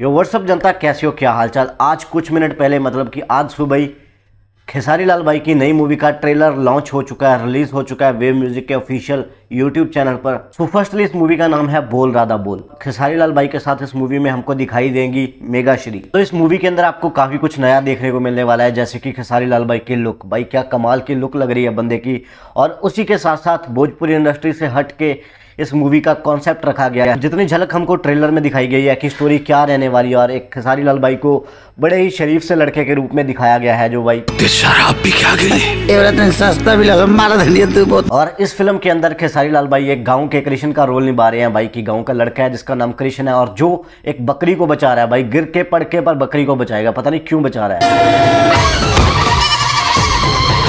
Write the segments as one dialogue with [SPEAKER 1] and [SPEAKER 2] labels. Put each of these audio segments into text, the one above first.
[SPEAKER 1] यो WhatsApp जनता कैसे हो क्या हालचाल आज कुछ मिनट पहले मतलब कि आज सुबह ही खेसारी लाल भाई की नई मूवी का ट्रेलर लॉन्च हो चुका है रिलीज हो चुका है वेव म्यूजिक के ऑफिशियल यूट्यूब चैनल पर सो फर्स्टली इस मूवी का नाम है बोल राधा बोल खेसारी लाल भाई के साथ इस मूवी में हमको दिखाई देंगी मेगा श्री तो इस मूवी के अंदर आपको काफी कुछ नया देखने को मिलने वाला है जैसे कि खेसारी लाल भाई की लुक भाई क्या कमाल की लुक लग रही है बंदे की और उसी के साथ साथ भोजपुरी इंडस्ट्री से हट के इस मूवी का कॉन्सेप्ट रखा गया है जितनी झलक हमको ट्रेलर में दिखाई गई है कि स्टोरी क्या रहने वाली है और एक खेसारी लाल भाई को बड़े ही शरीफ से लड़के के रूप में दिखाया गया है जो भाई शराब भी क्या सस्ता भी लगा मारा और इस फिल्म के अंदर खेसारी लाल भाई एक गाँव के कृष्ण का रोल निभा रहे हैं भाई की गाँव का लड़का है जिसका नाम कृष्ण है और जो एक बकरी को बचा रहा है भाई गिर के पड़ के पर बकरी को बचाएगा पता नहीं क्यों बचा रहा है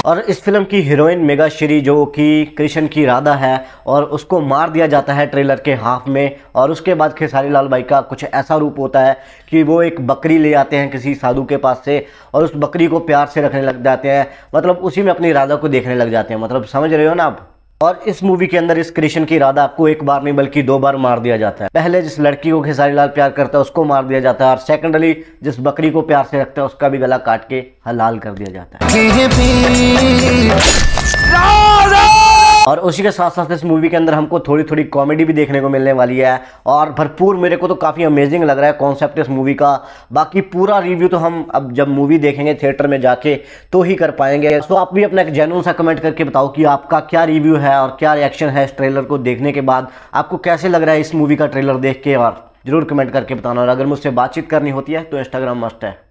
[SPEAKER 1] और इस फिल्म की हीरोइन मेगा श्री जो कि कृष्ण की राधा है और उसको मार दिया जाता है ट्रेलर के हाफ में और उसके बाद खेसारी लाल भाई का कुछ ऐसा रूप होता है कि वो एक बकरी ले आते हैं किसी साधु के पास से और उस बकरी को प्यार से रखने लग जाते हैं मतलब उसी में अपनी राधा को देखने लग जाते हैं मतलब समझ रहे हो ना आप और इस मूवी के अंदर इस कृष्ण की इरादा आपको एक बार नहीं बल्कि दो बार मार दिया जाता है पहले जिस लड़की को खेसारी लाल प्यार करता है उसको मार दिया जाता है और सेकेंडली जिस बकरी को प्यार से रखता है उसका भी गला काट के हलाल कर दिया जाता है और उसी के साथ साथ इस मूवी के अंदर हमको थोड़ी थोड़ी कॉमेडी भी देखने को मिलने वाली है और भरपूर मेरे को तो काफ़ी अमेजिंग लग रहा है कॉन्सेप्ट इस मूवी का बाकी पूरा रिव्यू तो हम अब जब मूवी देखेंगे थिएटर में जाके तो ही कर पाएंगे तो आप भी अपना एक जेनून सा कमेंट करके बताओ कि आपका क्या रिव्यू है और क्या रिएक्शन है इस ट्रेलर को देखने के बाद आपको कैसे लग रहा है इस मूवी का ट्रेलर देख के और ज़रूर कमेंट करके बताना और अगर मुझसे बातचीत करनी होती है तो इंस्टाग्राम मस्ट है